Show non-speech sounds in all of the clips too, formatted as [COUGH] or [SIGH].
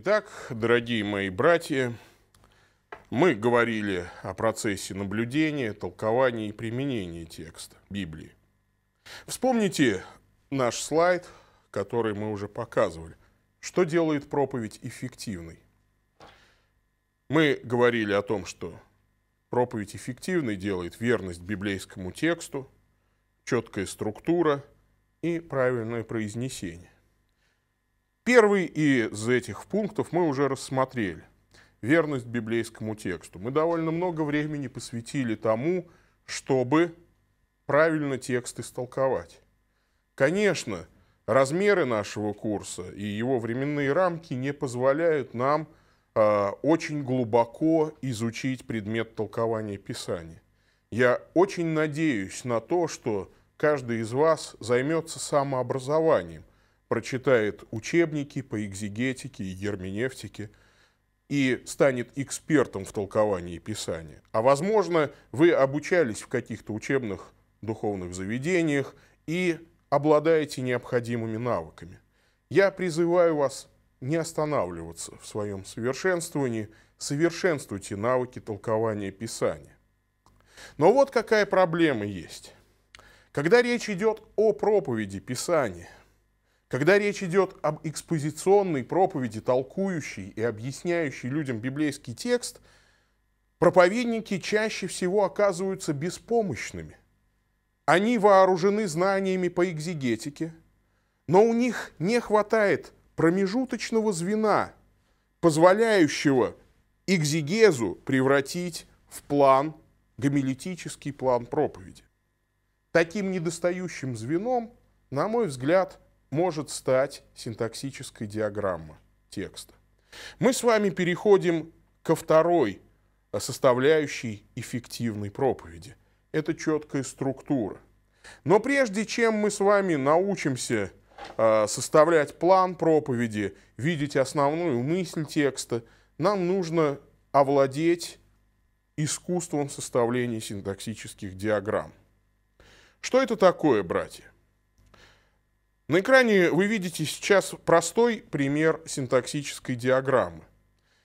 Итак, дорогие мои братья, мы говорили о процессе наблюдения, толкования и применения текста Библии. Вспомните наш слайд, который мы уже показывали. Что делает проповедь эффективной? Мы говорили о том, что проповедь эффективной делает верность библейскому тексту, четкая структура и правильное произнесение. Первый из этих пунктов мы уже рассмотрели. Верность библейскому тексту. Мы довольно много времени посвятили тому, чтобы правильно текст истолковать. Конечно, размеры нашего курса и его временные рамки не позволяют нам э, очень глубоко изучить предмет толкования Писания. Я очень надеюсь на то, что каждый из вас займется самообразованием прочитает учебники по экзегетике и герменевтике и станет экспертом в толковании Писания. А возможно, вы обучались в каких-то учебных духовных заведениях и обладаете необходимыми навыками. Я призываю вас не останавливаться в своем совершенствовании, совершенствуйте навыки толкования Писания. Но вот какая проблема есть. Когда речь идет о проповеди Писания, когда речь идет об экспозиционной проповеди, толкующей и объясняющей людям библейский текст, проповедники чаще всего оказываются беспомощными. Они вооружены знаниями по экзигетике, но у них не хватает промежуточного звена, позволяющего экзигезу превратить в план, гомилетический план проповеди. Таким недостающим звеном, на мой взгляд, – может стать синтаксической диаграмма текста. Мы с вами переходим ко второй э, составляющей эффективной проповеди. Это четкая структура. Но прежде чем мы с вами научимся э, составлять план проповеди, видеть основную мысль текста, нам нужно овладеть искусством составления синтаксических диаграмм. Что это такое, братья? На экране вы видите сейчас простой пример синтаксической диаграммы.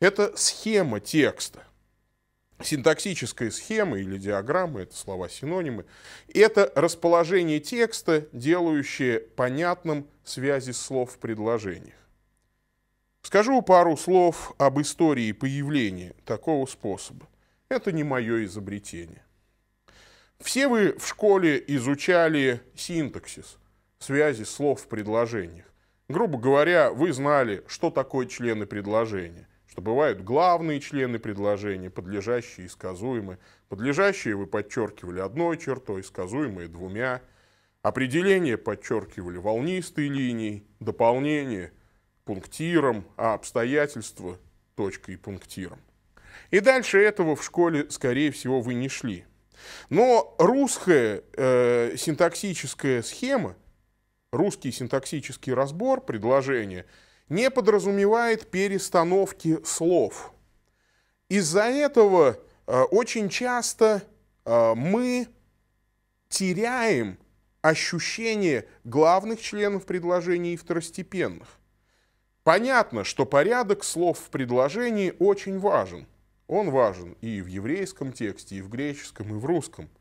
Это схема текста. Синтаксическая схема или диаграмма, это слова-синонимы, это расположение текста, делающее понятным связи слов в предложениях. Скажу пару слов об истории появления такого способа. Это не мое изобретение. Все вы в школе изучали синтаксис – связи слов в предложениях. Грубо говоря, вы знали, что такое члены предложения, что бывают главные члены предложения, подлежащие и сказуемые. Подлежащие вы подчеркивали одной чертой, сказуемые двумя. Определение подчеркивали волнистой линией, дополнение пунктиром, а обстоятельства точкой и пунктиром. И дальше этого в школе, скорее всего, вы не шли. Но русская э, синтаксическая схема – Русский синтаксический разбор предложения не подразумевает перестановки слов. Из-за этого э, очень часто э, мы теряем ощущение главных членов предложений и второстепенных. Понятно, что порядок слов в предложении очень важен. Он важен и в еврейском тексте, и в греческом, и в русском –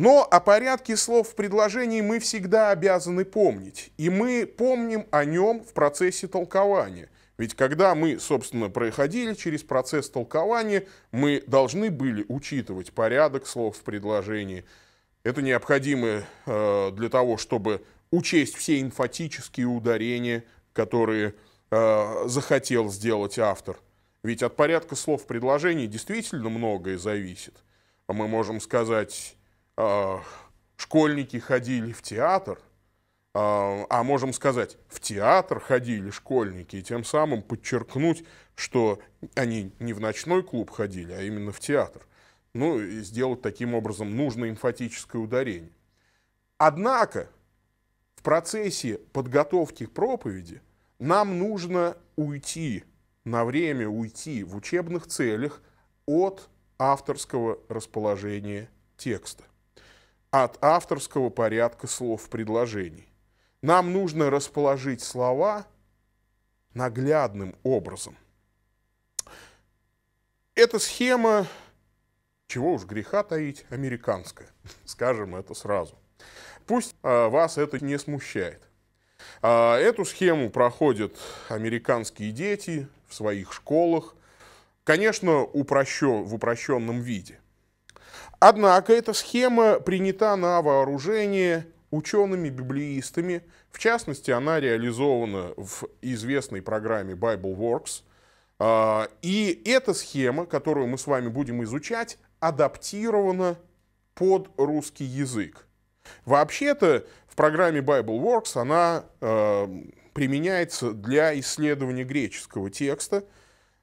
но о порядке слов в предложении мы всегда обязаны помнить, и мы помним о нем в процессе толкования. Ведь когда мы, собственно, проходили через процесс толкования, мы должны были учитывать порядок слов в предложении. Это необходимо э, для того, чтобы учесть все инфатические ударения, которые э, захотел сделать автор. Ведь от порядка слов в предложении действительно многое зависит. А мы можем сказать Э, школьники ходили в театр, э, а можем сказать, в театр ходили школьники, и тем самым подчеркнуть, что они не в ночной клуб ходили, а именно в театр. Ну, и сделать таким образом нужное эмфатическое ударение. Однако в процессе подготовки к проповеди нам нужно уйти, на время уйти в учебных целях от авторского расположения текста от авторского порядка слов в предложении. Нам нужно расположить слова наглядным образом. Эта схема, чего уж греха таить, американская. [LAUGHS] Скажем это сразу. Пусть а, вас это не смущает. А, эту схему проходят американские дети в своих школах. Конечно, упрощен, в упрощенном виде – Однако эта схема принята на вооружение учеными-библеистами. В частности, она реализована в известной программе BibleWorks. А, и эта схема, которую мы с вами будем изучать, адаптирована под русский язык. Вообще-то в программе BibleWorks она э, применяется для исследования греческого текста,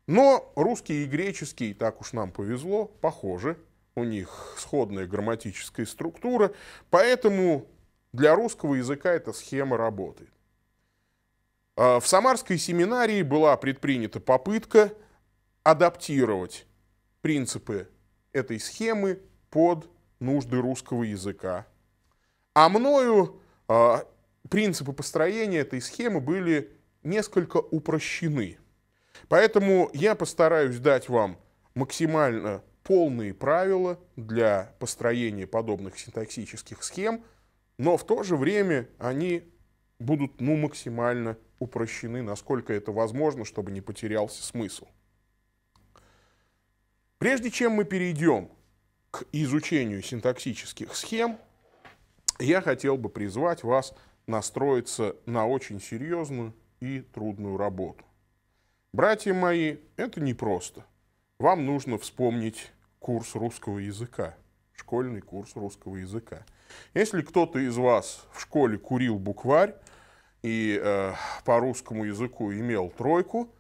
но русский и греческий, так уж нам повезло, похожи у них сходная грамматическая структура, поэтому для русского языка эта схема работает. А, в Самарской семинарии была предпринята попытка адаптировать принципы этой схемы под нужды русского языка. А мною а, принципы построения этой схемы были несколько упрощены. Поэтому я постараюсь дать вам максимально полные правила для построения подобных синтаксических схем, но в то же время они будут ну, максимально упрощены, насколько это возможно, чтобы не потерялся смысл. Прежде чем мы перейдем к изучению синтаксических схем, я хотел бы призвать вас настроиться на очень серьезную и трудную работу. Братья мои, это непросто. Вам нужно вспомнить курс русского языка, школьный курс русского языка. Если кто-то из вас в школе курил букварь и э, по русскому языку имел тройку,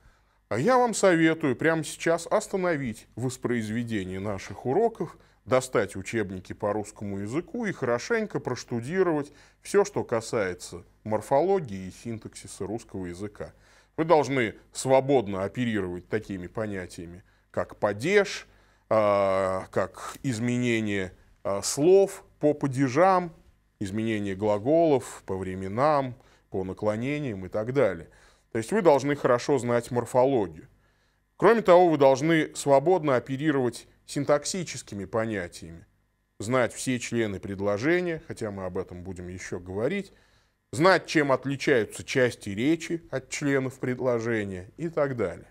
а я вам советую прямо сейчас остановить воспроизведение наших уроков, достать учебники по русскому языку и хорошенько проштудировать все, что касается морфологии и синтаксиса русского языка. Вы должны свободно оперировать такими понятиями, как падеж – а, как изменение а, слов по падежам, изменение глаголов по временам, по наклонениям и так далее. То есть вы должны хорошо знать морфологию. Кроме того, вы должны свободно оперировать синтаксическими понятиями, знать все члены предложения, хотя мы об этом будем еще говорить, знать, чем отличаются части речи от членов предложения и так далее.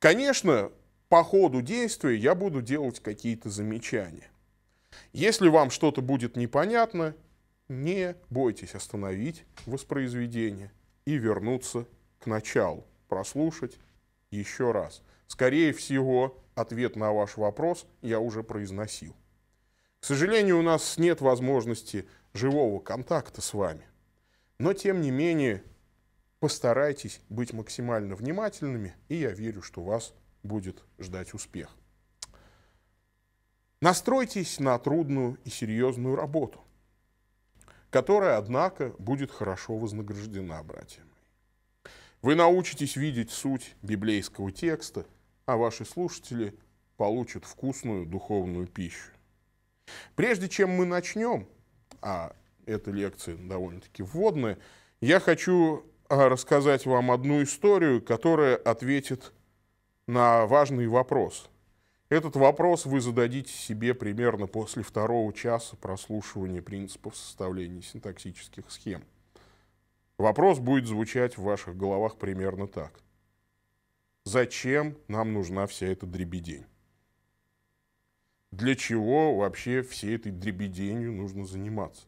Конечно, по ходу действия я буду делать какие-то замечания. Если вам что-то будет непонятно, не бойтесь остановить воспроизведение и вернуться к началу, прослушать еще раз. Скорее всего, ответ на ваш вопрос я уже произносил. К сожалению, у нас нет возможности живого контакта с вами. Но, тем не менее, постарайтесь быть максимально внимательными, и я верю, что вас будет ждать успех. Настройтесь на трудную и серьезную работу, которая, однако, будет хорошо вознаграждена, братья мои. Вы научитесь видеть суть библейского текста, а ваши слушатели получат вкусную духовную пищу. Прежде чем мы начнем, а эта лекция довольно-таки вводная, я хочу а, рассказать вам одну историю, которая ответит на важный вопрос. Этот вопрос вы зададите себе примерно после второго часа прослушивания принципов составления синтаксических схем. Вопрос будет звучать в ваших головах примерно так. Зачем нам нужна вся эта дребедень? Для чего вообще всей этой дребеденью нужно заниматься?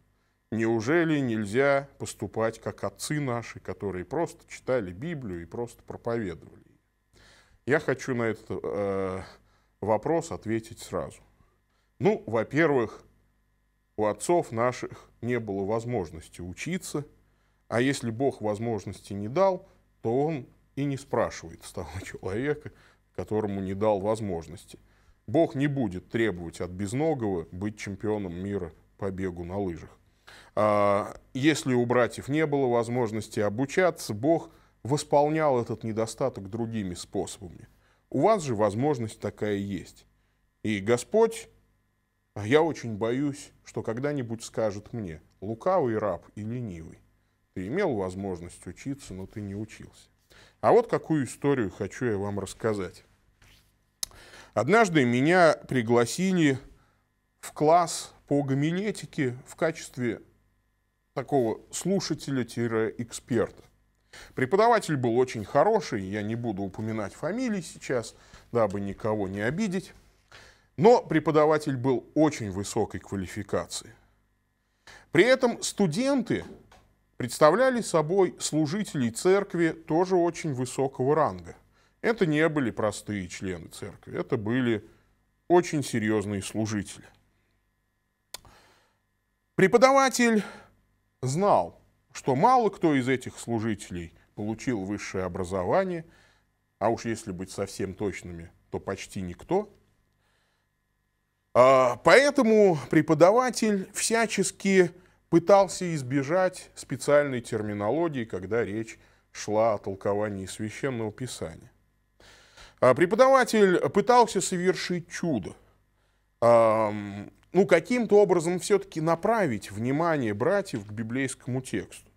Неужели нельзя поступать как отцы наши, которые просто читали Библию и просто проповедовали? Я хочу на этот э, вопрос ответить сразу. Ну, во-первых, у отцов наших не было возможности учиться, а если Бог возможности не дал, то Он и не спрашивает с того [LAUGHS] человека, которому не дал возможности. Бог не будет требовать от безногого быть чемпионом мира по бегу на лыжах. А, если у братьев не было возможности обучаться, Бог восполнял этот недостаток другими способами. У вас же возможность такая есть. И Господь, а я очень боюсь, что когда-нибудь скажет мне, лукавый раб и ленивый, ты имел возможность учиться, но ты не учился. А вот какую историю хочу я вам рассказать. Однажды меня пригласили в класс по гомилетике в качестве такого слушателя-эксперта. Преподаватель был очень хороший, я не буду упоминать фамилии сейчас, дабы никого не обидеть. Но преподаватель был очень высокой квалификации. При этом студенты представляли собой служителей церкви тоже очень высокого ранга. Это не были простые члены церкви, это были очень серьезные служители. Преподаватель знал, что мало кто из этих служителей получил высшее образование, а уж если быть совсем точными, то почти никто. А, поэтому преподаватель всячески пытался избежать специальной терминологии, когда речь шла о толковании священного писания. А, преподаватель пытался совершить чудо, а, ну, каким-то образом все-таки направить внимание братьев к библейскому тексту.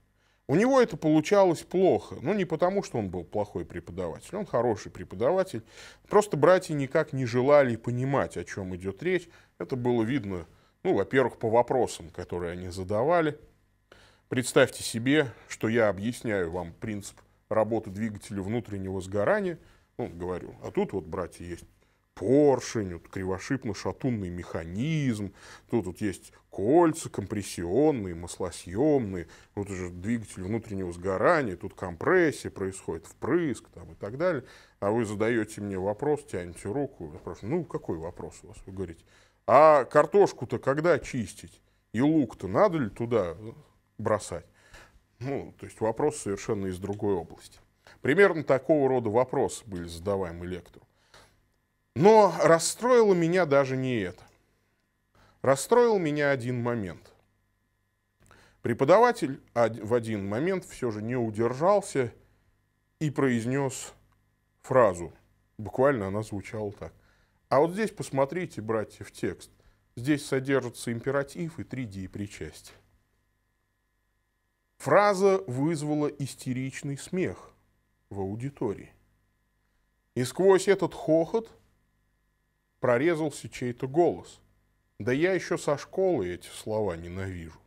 У него это получалось плохо, но ну, не потому, что он был плохой преподаватель, он хороший преподаватель. Просто братья никак не желали понимать, о чем идет речь. Это было видно, ну, во-первых, по вопросам, которые они задавали. Представьте себе, что я объясняю вам принцип работы двигателя внутреннего сгорания, ну, говорю, а тут вот, братья, есть поршень, вот кривошипно-шатунный механизм, тут вот есть кольца компрессионные, маслосъемные, вот уже двигатель внутреннего сгорания, тут компрессия происходит, впрыск там, и так далее. А вы задаете мне вопрос, тянете руку, я спрашиваю, ну какой вопрос у вас? Вы говорите, а картошку-то когда чистить? И лук-то надо ли туда бросать? Ну, то есть вопрос совершенно из другой области. Примерно такого рода вопросы были задаваемы лектору. Но расстроило меня даже не это. Расстроил меня один момент. Преподаватель в один момент все же не удержался и произнес фразу. Буквально она звучала так. А вот здесь посмотрите, братья, в текст. Здесь содержатся императив и три причастия. Фраза вызвала истеричный смех в аудитории. И сквозь этот хохот – прорезался чей-то голос. Да я еще со школы эти слова ненавижу.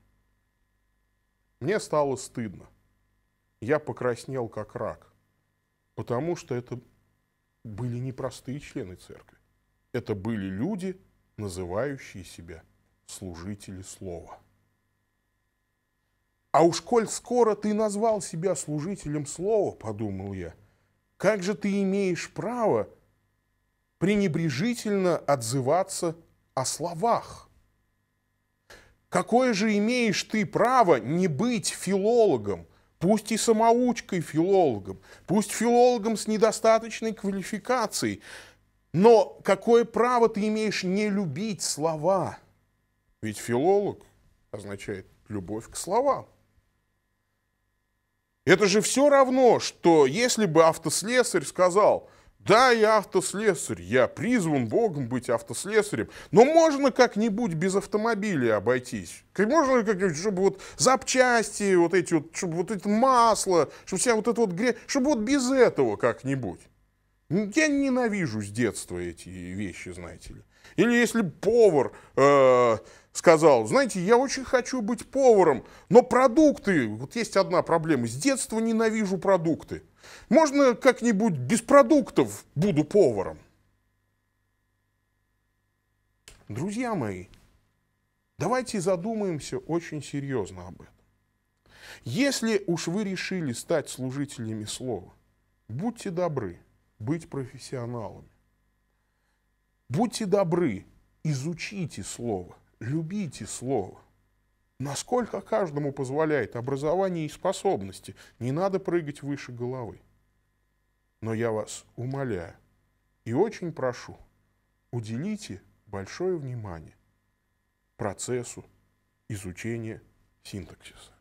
Мне стало стыдно. Я покраснел как рак, потому что это были не простые члены церкви. Это были люди, называющие себя служители слова. А уж коль скоро ты назвал себя служителем слова, подумал я, как же ты имеешь право пренебрежительно отзываться о словах. Какое же имеешь ты право не быть филологом, пусть и самоучкой филологом, пусть филологом с недостаточной квалификацией, но какое право ты имеешь не любить слова? Ведь филолог означает любовь к словам. Это же все равно, что если бы автослесарь сказал – да, я автослесарь, я призван Богом быть автослесарем, но можно как-нибудь без автомобиля обойтись? Можно как-нибудь, чтобы вот запчасти, вот эти вот, чтобы вот это масло, чтобы вся вот эта вот грязь, чтобы вот без этого как-нибудь. Я ненавижу с детства эти вещи, знаете ли. Или если повар э, сказал, знаете, я очень хочу быть поваром, но продукты, вот есть одна проблема, с детства ненавижу продукты. Можно как-нибудь без продуктов буду поваром? Друзья мои, давайте задумаемся очень серьезно об этом. Если уж вы решили стать служителями слова, будьте добры быть профессионалами. Будьте добры, изучите слово, любите слово. Насколько каждому позволяет образование и способности. Не надо прыгать выше головы. Но я вас умоляю и очень прошу, уделите большое внимание процессу изучения синтаксиса.